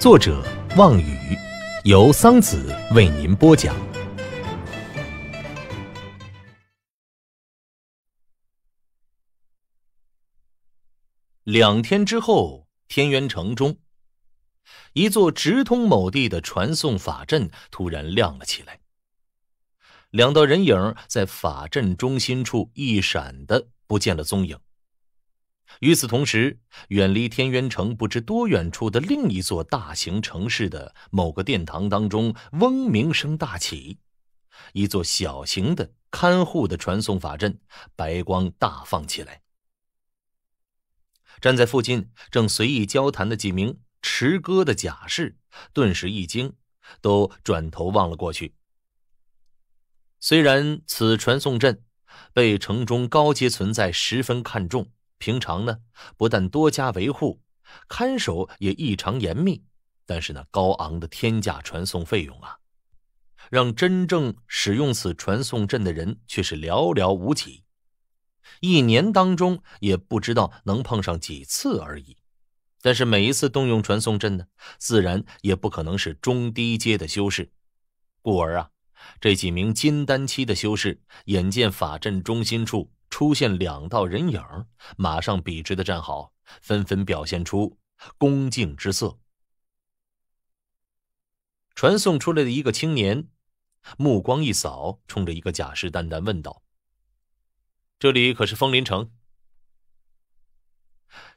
作者望雨，由桑子为您播讲。两天之后，天元城中，一座直通某地的传送法阵突然亮了起来，两道人影在法阵中心处一闪的不见了踪影。与此同时，远离天渊城不知多远处的另一座大型城市的某个殿堂当中，嗡鸣声大起，一座小型的看护的传送法阵白光大放起来。站在附近正随意交谈的几名持戈的甲士顿时一惊，都转头望了过去。虽然此传送阵被城中高阶存在十分看重。平常呢，不但多加维护，看守也异常严密。但是呢，高昂的天价传送费用啊，让真正使用此传送阵的人却是寥寥无几。一年当中也不知道能碰上几次而已。但是每一次动用传送阵呢，自然也不可能是中低阶的修士。故而啊，这几名金丹期的修士眼见法阵中心处。出现两道人影，马上笔直的站好，纷纷表现出恭敬之色。传送出来的一个青年，目光一扫，冲着一个甲士淡淡问道：“这里可是枫林城？”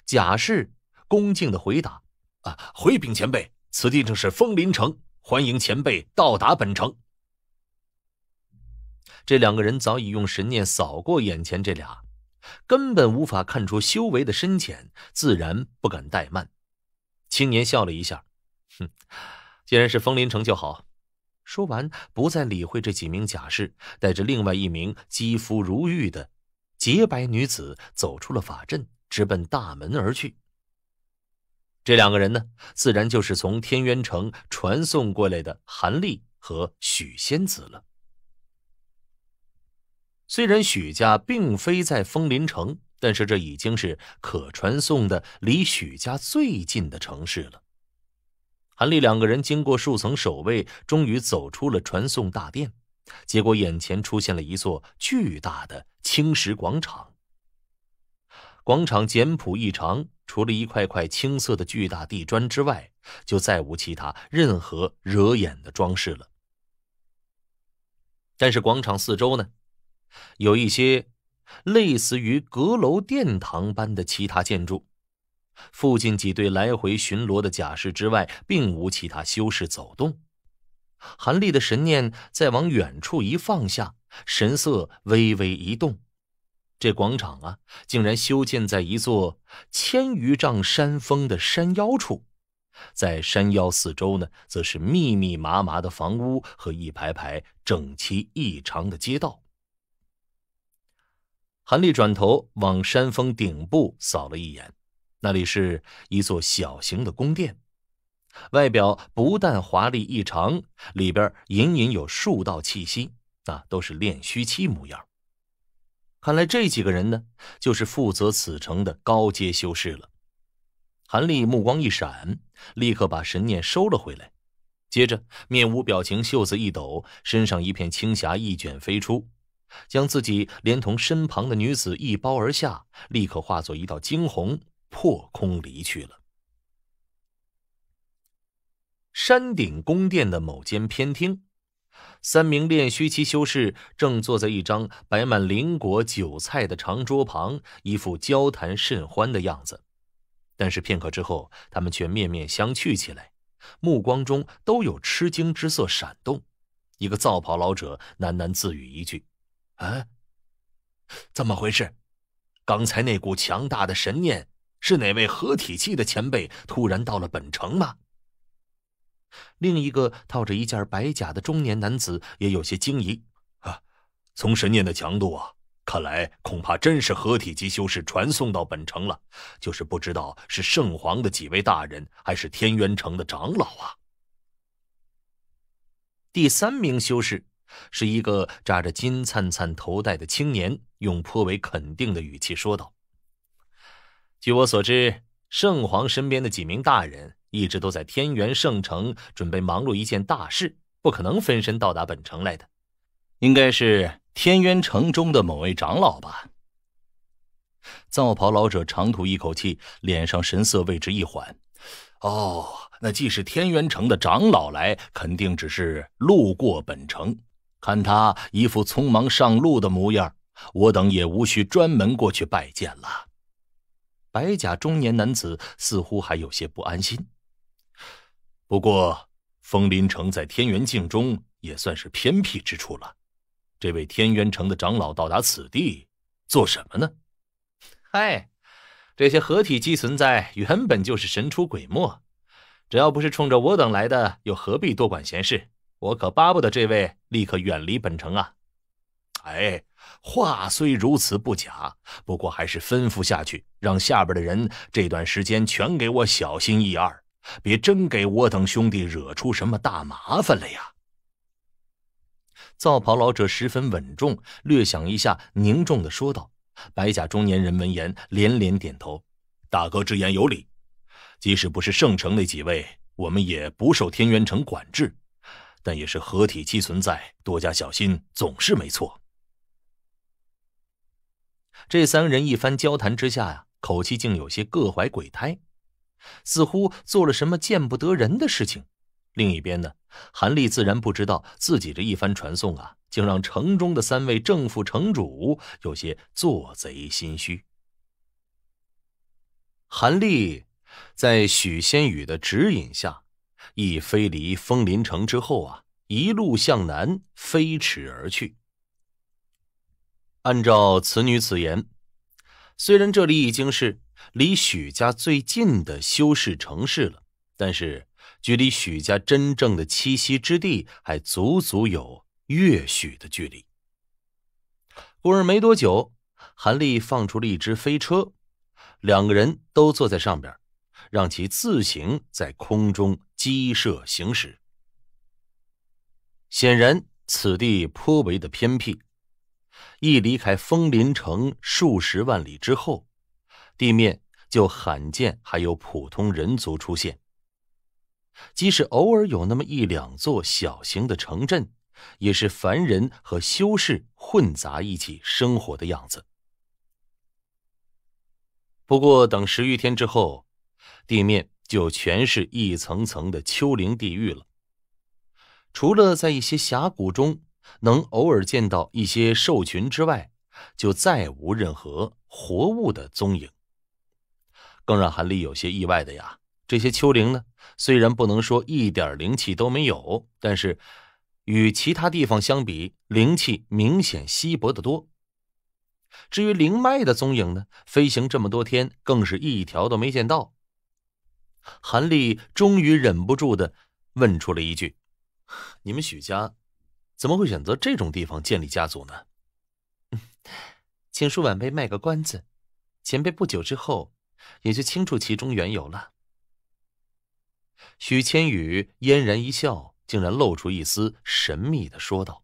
甲士恭敬的回答：“啊，回禀前辈，此地正是枫林城，欢迎前辈到达本城。”这两个人早已用神念扫过眼前这俩，根本无法看出修为的深浅，自然不敢怠慢。青年笑了一下，哼，既然是枫林城就好。说完，不再理会这几名甲士，带着另外一名肌肤如玉的洁白女子走出了法阵，直奔大门而去。这两个人呢，自然就是从天渊城传送过来的韩立和许仙子了。虽然许家并非在枫林城，但是这已经是可传送的离许家最近的城市了。韩立两个人经过数层守卫，终于走出了传送大殿，结果眼前出现了一座巨大的青石广场。广场简朴异常，除了一块块青色的巨大地砖之外，就再无其他任何惹眼的装饰了。但是广场四周呢？有一些类似于阁楼、殿堂般的其他建筑，附近几队来回巡逻的甲士之外，并无其他修士走动。韩立的神念再往远处一放下，神色微微一动。这广场啊，竟然修建在一座千余丈山峰的山腰处，在山腰四周呢，则是密密麻麻的房屋和一排排整齐异常的街道。韩立转头往山峰顶部扫了一眼，那里是一座小型的宫殿，外表不但华丽异常，里边隐隐有数道气息，那都是练虚期模样。看来这几个人呢，就是负责此城的高阶修士了。韩立目光一闪，立刻把神念收了回来，接着面无表情，袖子一抖，身上一片青霞一卷飞出。将自己连同身旁的女子一包而下，立刻化作一道惊鸿，破空离去了。山顶宫殿的某间偏厅，三名练虚期修士正坐在一张摆满灵果酒菜的长桌旁，一副交谈甚欢的样子。但是片刻之后，他们却面面相觑起来，目光中都有吃惊之色闪动。一个皂袍老者喃喃自语一句。啊！怎么回事？刚才那股强大的神念是哪位合体期的前辈突然到了本城吗？另一个套着一件白甲的中年男子也有些惊疑：“啊，从神念的强度啊，看来恐怕真是合体级修士传送到本城了，就是不知道是圣皇的几位大人还是天渊城的长老啊。”第三名修士。是一个扎着金灿灿头带的青年，用颇为肯定的语气说道：“据我所知，圣皇身边的几名大人一直都在天元圣城，准备忙碌一件大事，不可能分身到达本城来的。应该是天渊城中的某位长老吧？”皂袍老者长吐一口气，脸上神色为之一缓。“哦，那既是天渊城的长老来，肯定只是路过本城。”看他一副匆忙上路的模样，我等也无需专门过去拜见了。白甲中年男子似乎还有些不安心。不过，风林城在天元境中也算是偏僻之处了。这位天元城的长老到达此地做什么呢？嗨，这些合体机存在原本就是神出鬼没，只要不是冲着我等来的，又何必多管闲事？我可巴不得这位立刻远离本城啊！哎，话虽如此不假，不过还是吩咐下去，让下边的人这段时间全给我小心一二，别真给我等兄弟惹出什么大麻烦了呀！造袍老者十分稳重，略想一下，凝重的说道：“白甲中年人闻言连连点头，大哥之言有理。即使不是圣城那几位，我们也不受天元城管制。”但也是合体期存在，多加小心总是没错。这三人一番交谈之下呀，口气竟有些各怀鬼胎，似乎做了什么见不得人的事情。另一边呢，韩立自然不知道自己这一番传送啊，竟让城中的三位正副城主有些做贼心虚。韩立在许仙羽的指引下。一飞离枫林城之后啊，一路向南飞驰而去。按照此女此言，虽然这里已经是离许家最近的修士城市了，但是距离许家真正的栖息之地还足足有月许的距离。故而没多久，韩立放出了一只飞车，两个人都坐在上边，让其自行在空中。鸡舍行驶。显然，此地颇为的偏僻。一离开枫林城数十万里之后，地面就罕见还有普通人族出现。即使偶尔有那么一两座小型的城镇，也是凡人和修士混杂一起生活的样子。不过，等十余天之后，地面。就全是一层层的丘陵地狱了。除了在一些峡谷中能偶尔见到一些兽群之外，就再无任何活物的踪影。更让韩立有些意外的呀，这些丘陵呢，虽然不能说一点灵气都没有，但是与其他地方相比，灵气明显稀薄的多。至于灵脉的踪影呢，飞行这么多天，更是一条都没见到。韩立终于忍不住的问出了一句：“你们许家怎么会选择这种地方建立家族呢？”请恕晚辈卖个关子，前辈不久之后也就清楚其中缘由了。”许千羽嫣然一笑，竟然露出一丝神秘的说道。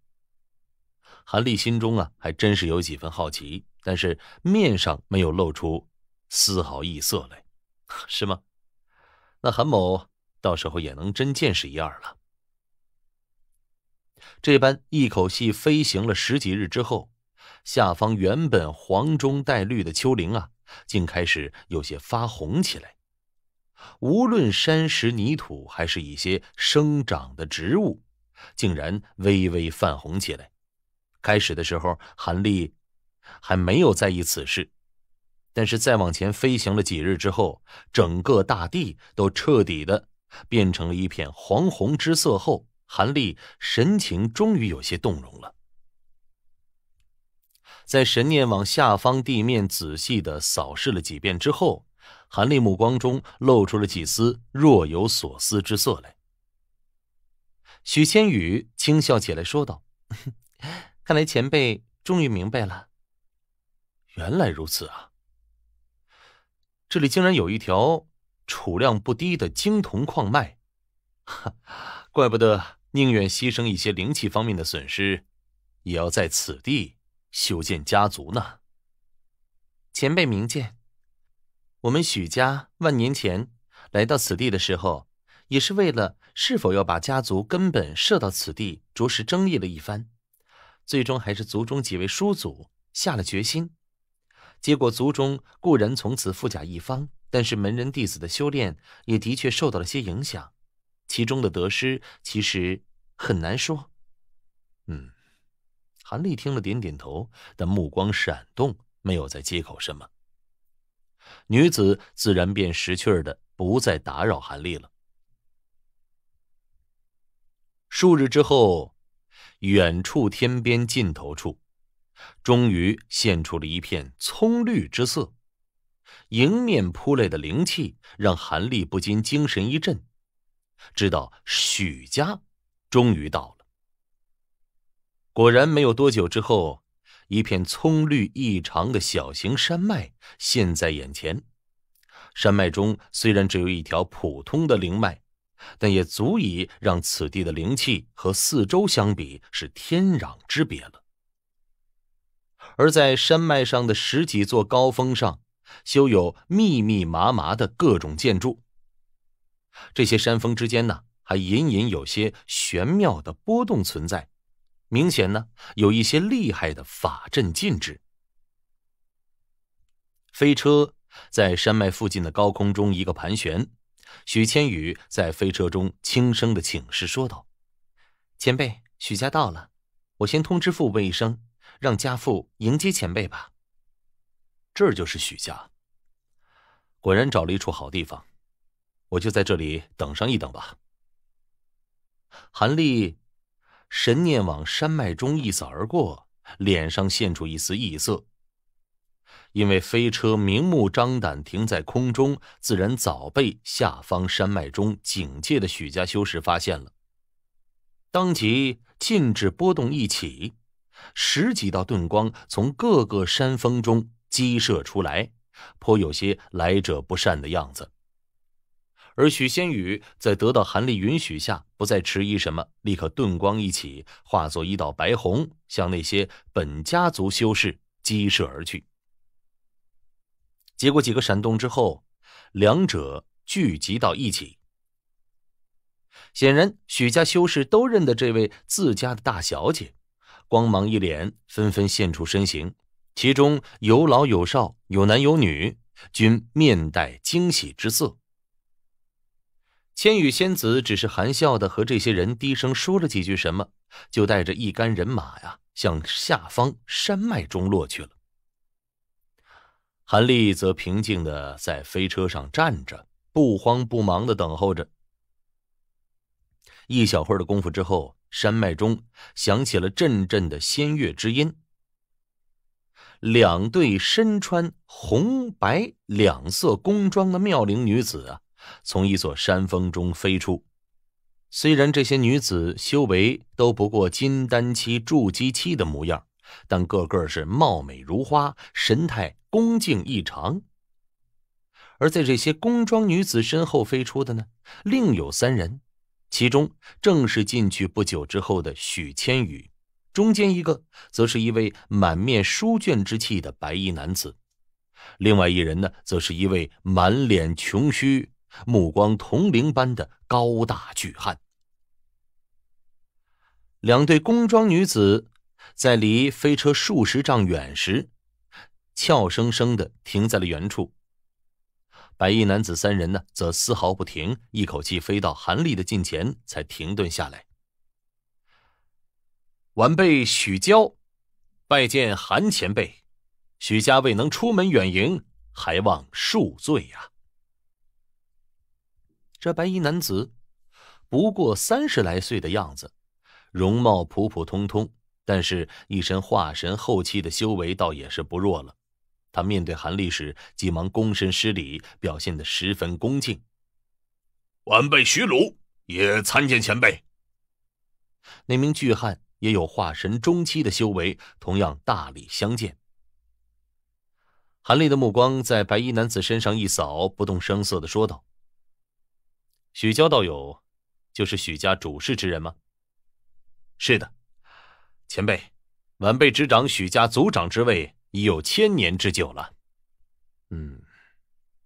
韩立心中啊还真是有几分好奇，但是面上没有露出丝毫异色来，是吗？那韩某到时候也能真见识一二了。这般一口气飞行了十几日之后，下方原本黄中带绿的丘陵啊，竟开始有些发红起来。无论山石泥土，还是一些生长的植物，竟然微微泛红起来。开始的时候，韩立还没有在意此事。但是再往前飞行了几日之后，整个大地都彻底的变成了一片黄红之色。后，韩立神情终于有些动容了。在神念往下方地面仔细的扫视了几遍之后，韩立目光中露出了几丝若有所思之色来。许千羽轻笑起来说道：“看来前辈终于明白了。”“原来如此啊。”这里竟然有一条储量不低的精铜矿脉，哈，怪不得宁愿牺牲一些灵气方面的损失，也要在此地修建家族呢。前辈明鉴，我们许家万年前来到此地的时候，也是为了是否要把家族根本设到此地，着实争议了一番，最终还是族中几位叔祖下了决心。结果族中固然从此富甲一方，但是门人弟子的修炼也的确受到了些影响，其中的得失其实很难说。嗯，韩立听了点点头，但目光闪动，没有再接口什么。女子自然便识趣的不再打扰韩立了。数日之后，远处天边尽头处。终于现出了一片葱绿之色，迎面扑来的灵气让韩立不禁精神一振，知道许家终于到了。果然，没有多久之后，一片葱绿异常的小型山脉现，在眼前。山脉中虽然只有一条普通的灵脉，但也足以让此地的灵气和四周相比是天壤之别了。而在山脉上的十几座高峰上，修有密密麻麻的各种建筑。这些山峰之间呢，还隐隐有些玄妙的波动存在，明显呢有一些厉害的法阵禁制。飞车在山脉附近的高空中一个盘旋，许千羽在飞车中轻声的请示说道：“前辈，许家到了，我先通知父辈一声。”让家父迎接前辈吧。这儿就是许家，果然找了一处好地方，我就在这里等上一等吧。韩立神念往山脉中一扫而过，脸上现出一丝异色。因为飞车明目张胆停在空中，自然早被下方山脉中警戒的许家修士发现了，当即禁止波动一起。十几道遁光从各个山峰中激射出来，颇有些来者不善的样子。而许仙羽在得到韩立允许下，不再迟疑什么，立刻遁光一起，化作一道白虹，向那些本家族修士激射而去。结果几个闪动之后，两者聚集到一起。显然，许家修士都认得这位自家的大小姐。光芒一脸，纷纷现出身形，其中有老有少，有男有女，均面带惊喜之色。千羽仙子只是含笑的和这些人低声说了几句什么，就带着一干人马呀向下方山脉中落去了。韩立则平静的在飞车上站着，不慌不忙的等候着。一小会儿的功夫之后，山脉中响起了阵阵的仙乐之音。两对身穿红白两色工装的妙龄女子啊，从一座山峰中飞出。虽然这些女子修为都不过金丹期、筑基期的模样，但个个是貌美如花，神态恭敬异常。而在这些工装女子身后飞出的呢，另有三人。其中正是进去不久之后的许千羽，中间一个则是一位满面书卷之气的白衣男子，另外一人呢，则是一位满脸穷虚、目光铜铃般的高大巨汉。两对工装女子，在离飞车数十丈远时，俏生生的停在了原处。白衣男子三人呢，则丝毫不停，一口气飞到韩立的近前，才停顿下来。晚辈许娇，拜见韩前辈。许家未能出门远迎，还望恕罪呀。这白衣男子不过三十来岁的样子，容貌普普通通，但是一身化神后期的修为，倒也是不弱了。他面对韩立时，急忙躬身施礼，表现的十分恭敬。晚辈徐鲁也参见前辈。那名巨汉也有化神中期的修为，同样大礼相见。韩立的目光在白衣男子身上一扫，不动声色的说道：“许娇道友，就是许家主事之人吗？”“是的，前辈，晚辈执掌许家族长之位。”已有千年之久了，嗯，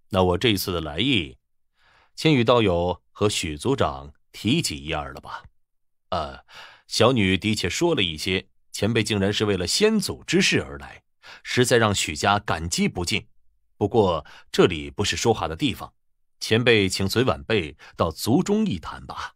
那我这一次的来意，千羽道友和许族长提及一二了吧？呃，小女的确说了一些，前辈竟然是为了先祖之事而来，实在让许家感激不尽。不过这里不是说话的地方，前辈请随晚辈到族中一谈吧。